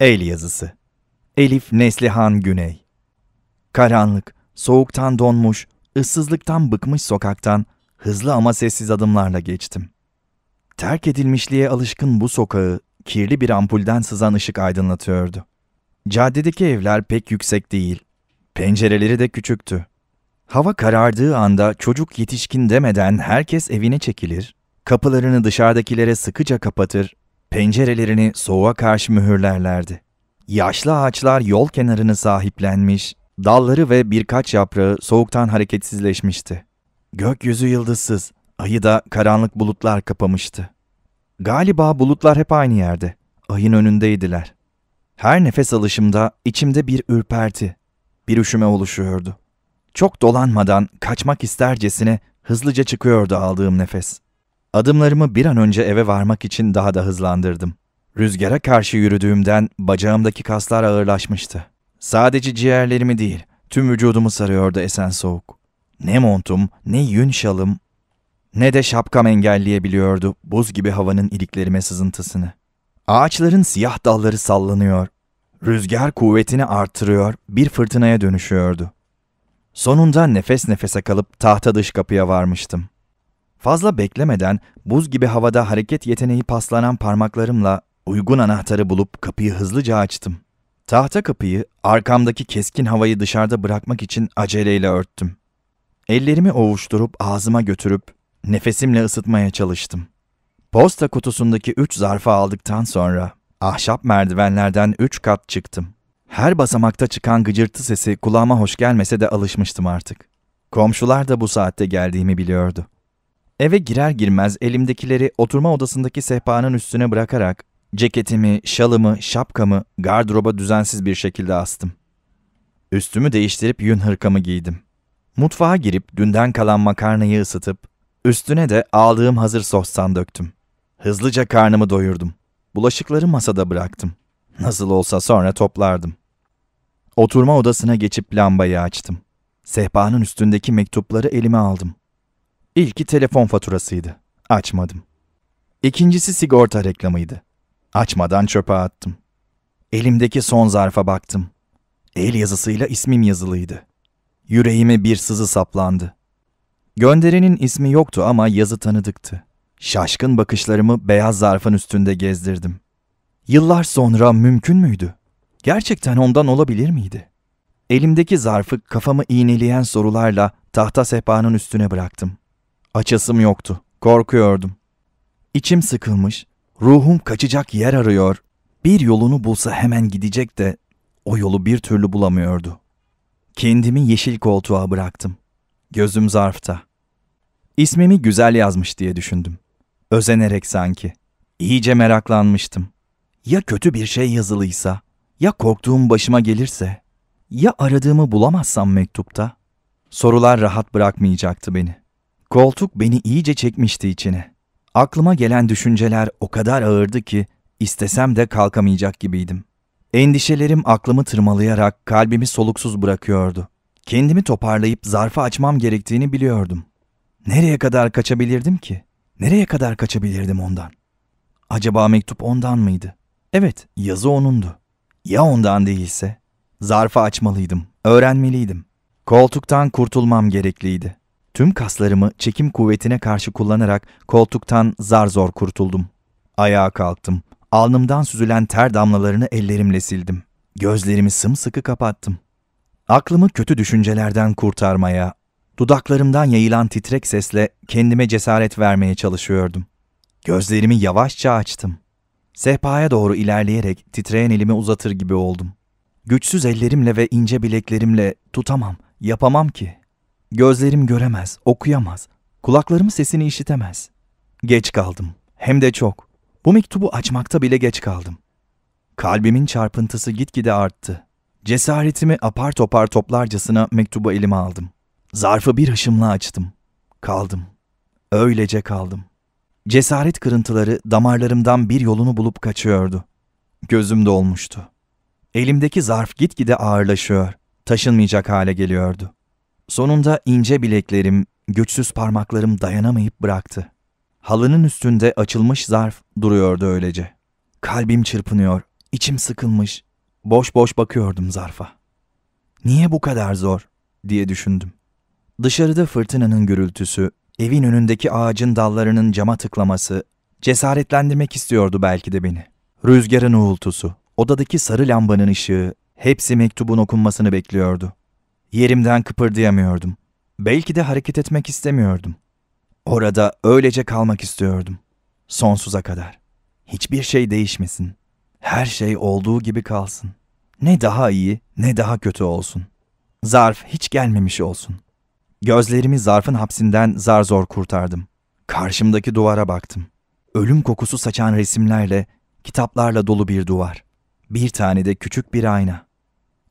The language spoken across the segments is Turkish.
El yazısı. Elif Neslihan Güney. Karanlık, soğuktan donmuş, ıssızlıktan bıkmış sokaktan hızlı ama sessiz adımlarla geçtim. Terk edilmişliğe alışkın bu sokağı kirli bir ampulden sızan ışık aydınlatıyordu. Caddedeki evler pek yüksek değil. Pencereleri de küçüktü. Hava karardığı anda çocuk yetişkin demeden herkes evine çekilir, kapılarını dışarıdakilere sıkıca kapatır, pencerelerini soğuğa karşı mühürlerlerdi. Yaşlı ağaçlar yol kenarını sahiplenmiş, dalları ve birkaç yaprağı soğuktan hareketsizleşmişti. Gökyüzü yıldızsız, ayı da karanlık bulutlar kapamıştı. Galiba bulutlar hep aynı yerde, ayın önündeydiler. Her nefes alışımda içimde bir ürperti, bir üşüme oluşuyordu. Çok dolanmadan kaçmak istercesine hızlıca çıkıyordu aldığım nefes. Adımlarımı bir an önce eve varmak için daha da hızlandırdım. Rüzgara karşı yürüdüğümden bacağımdaki kaslar ağırlaşmıştı. Sadece ciğerlerimi değil, tüm vücudumu sarıyordu esen soğuk. Ne montum, ne yün şalım, ne de şapkam engelleyebiliyordu buz gibi havanın iliklerime sızıntısını. Ağaçların siyah dalları sallanıyor. Rüzgar kuvvetini artırıyor, bir fırtınaya dönüşüyordu. Sonunda nefes nefese kalıp tahta dış kapıya varmıştım. Fazla beklemeden buz gibi havada hareket yeteneği paslanan parmaklarımla uygun anahtarı bulup kapıyı hızlıca açtım. Tahta kapıyı arkamdaki keskin havayı dışarıda bırakmak için aceleyle örttüm. Ellerimi ovuşturup ağzıma götürüp nefesimle ısıtmaya çalıştım. Posta kutusundaki üç zarfı aldıktan sonra ahşap merdivenlerden üç kat çıktım. Her basamakta çıkan gıcırtı sesi kulağıma hoş gelmese de alışmıştım artık. Komşular da bu saatte geldiğimi biliyordu. Eve girer girmez elimdekileri oturma odasındaki sehpanın üstüne bırakarak ceketimi, şalımı, şapkamı gardıroba düzensiz bir şekilde astım. Üstümü değiştirip yün hırkamı giydim. Mutfağa girip dünden kalan makarnayı ısıtıp üstüne de aldığım hazır sostan döktüm. Hızlıca karnımı doyurdum. Bulaşıkları masada bıraktım. Nasıl olsa sonra toplardım. Oturma odasına geçip lambayı açtım. Sehpanın üstündeki mektupları elime aldım. İlki telefon faturasıydı. Açmadım. İkincisi sigorta reklamıydı. Açmadan çöpe attım. Elimdeki son zarfa baktım. El yazısıyla ismim yazılıydı. Yüreğime bir sızı saplandı. Gönderenin ismi yoktu ama yazı tanıdıktı. Şaşkın bakışlarımı beyaz zarfın üstünde gezdirdim. Yıllar sonra mümkün müydü? Gerçekten ondan olabilir miydi? Elimdeki zarfı kafamı iğneleyen sorularla tahta sehpanın üstüne bıraktım. Açasım yoktu. Korkuyordum. İçim sıkılmış, ruhum kaçacak yer arıyor. Bir yolunu bulsa hemen gidecek de o yolu bir türlü bulamıyordu. Kendimi yeşil koltuğa bıraktım. Gözüm zarfta. İsmimi güzel yazmış diye düşündüm. Özenerek sanki. İyice meraklanmıştım. Ya kötü bir şey yazılıysa? Ya korktuğum başıma gelirse? Ya aradığımı bulamazsam mektupta? Sorular rahat bırakmayacaktı beni. Koltuk beni iyice çekmişti içine. Aklıma gelen düşünceler o kadar ağırdı ki istesem de kalkamayacak gibiydim. Endişelerim aklımı tırmalayarak kalbimi soluksuz bırakıyordu. Kendimi toparlayıp zarfı açmam gerektiğini biliyordum. Nereye kadar kaçabilirdim ki? Nereye kadar kaçabilirdim ondan? Acaba mektup ondan mıydı? Evet, yazı onundu. Ya ondan değilse? Zarfı açmalıydım, öğrenmeliydim. Koltuktan kurtulmam gerekliydi. Tüm kaslarımı çekim kuvvetine karşı kullanarak koltuktan zar zor kurtuldum. Ayağa kalktım. Alnımdan süzülen ter damlalarını ellerimle sildim. Gözlerimi sımsıkı kapattım. Aklımı kötü düşüncelerden kurtarmaya, dudaklarımdan yayılan titrek sesle kendime cesaret vermeye çalışıyordum. Gözlerimi yavaşça açtım. Sehpaya doğru ilerleyerek titreyen elimi uzatır gibi oldum. Güçsüz ellerimle ve ince bileklerimle tutamam, yapamam ki Gözlerim göremez, okuyamaz. Kulaklarım sesini işitemez. Geç kaldım. Hem de çok. Bu mektubu açmakta bile geç kaldım. Kalbimin çarpıntısı gitgide arttı. Cesaretimi apar topar toplarcasına mektubu elime aldım. Zarfı bir hışımla açtım. Kaldım. Öylece kaldım. Cesaret kırıntıları damarlarımdan bir yolunu bulup kaçıyordu. Gözüm dolmuştu. Elimdeki zarf gitgide ağırlaşıyor, taşınmayacak hale geliyordu. Sonunda ince bileklerim, güçsüz parmaklarım dayanamayıp bıraktı. Halının üstünde açılmış zarf duruyordu öylece. Kalbim çırpınıyor, içim sıkılmış. Boş boş bakıyordum zarfa. Niye bu kadar zor diye düşündüm. Dışarıda fırtınanın gürültüsü, evin önündeki ağacın dallarının cama tıklaması cesaretlendirmek istiyordu belki de beni. Rüzgarın uğultusu, odadaki sarı lambanın ışığı hepsi mektubun okunmasını bekliyordu. Yerimden kıpırdayamıyordum. Belki de hareket etmek istemiyordum. Orada öylece kalmak istiyordum. Sonsuza kadar. Hiçbir şey değişmesin. Her şey olduğu gibi kalsın. Ne daha iyi ne daha kötü olsun. Zarf hiç gelmemiş olsun. Gözlerimi zarfın hapsinden zar zor kurtardım. Karşımdaki duvara baktım. Ölüm kokusu saçan resimlerle, kitaplarla dolu bir duvar. Bir tane de küçük bir ayna.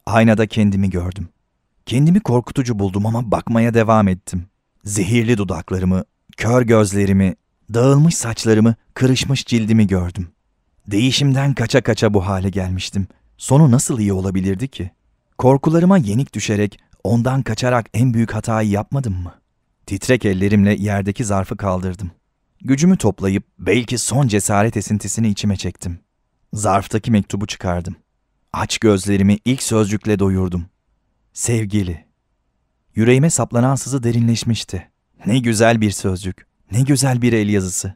Aynada kendimi gördüm. Kendimi korkutucu buldum ama bakmaya devam ettim. Zehirli dudaklarımı, kör gözlerimi, dağılmış saçlarımı, kırışmış cildimi gördüm. Değişimden kaça kaça bu hale gelmiştim. Sonu nasıl iyi olabilirdi ki? Korkularıma yenik düşerek, ondan kaçarak en büyük hatayı yapmadım mı? Titrek ellerimle yerdeki zarfı kaldırdım. Gücümü toplayıp belki son cesaret esintisini içime çektim. Zarftaki mektubu çıkardım. Aç gözlerimi ilk sözcükle doyurdum. Sevgili. Yüreğime saplanan sızı derinleşmişti. Ne güzel bir sözcük, ne güzel bir el yazısı.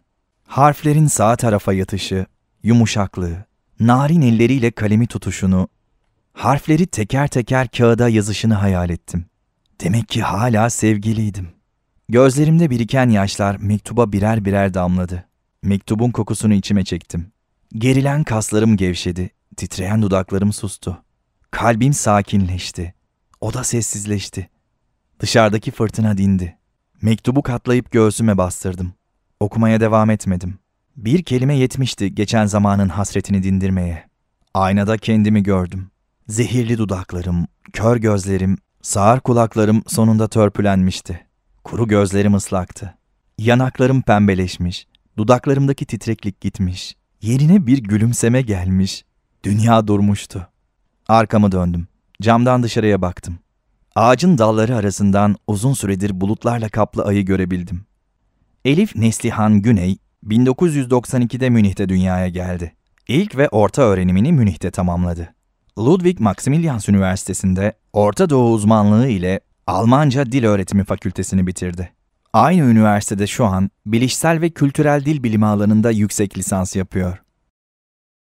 Harflerin sağ tarafa yatışı, yumuşaklığı, narin elleriyle kalemi tutuşunu, harfleri teker teker kağıda yazışını hayal ettim. Demek ki hala sevgiliydim. Gözlerimde biriken yaşlar mektuba birer birer damladı. Mektubun kokusunu içime çektim. Gerilen kaslarım gevşedi, titreyen dudaklarım sustu. Kalbim sakinleşti. O da sessizleşti. Dışarıdaki fırtına dindi. Mektubu katlayıp göğsüme bastırdım. Okumaya devam etmedim. Bir kelime yetmişti geçen zamanın hasretini dindirmeye. Aynada kendimi gördüm. Zehirli dudaklarım, kör gözlerim, sağır kulaklarım sonunda törpülenmişti. Kuru gözlerim ıslaktı. Yanaklarım pembeleşmiş, dudaklarımdaki titreklik gitmiş. Yerine bir gülümseme gelmiş. Dünya durmuştu. Arkamı döndüm. Camdan dışarıya baktım. Ağacın dalları arasından uzun süredir bulutlarla kaplı ayı görebildim. Elif Neslihan Güney, 1992'de Münih'te dünyaya geldi. İlk ve orta öğrenimini Münih'te tamamladı. Ludwig Maximilians Üniversitesi'nde Orta Doğu uzmanlığı ile Almanca Dil Öğretimi Fakültesini bitirdi. Aynı üniversitede şu an bilişsel ve kültürel dil bilimi alanında yüksek lisans yapıyor.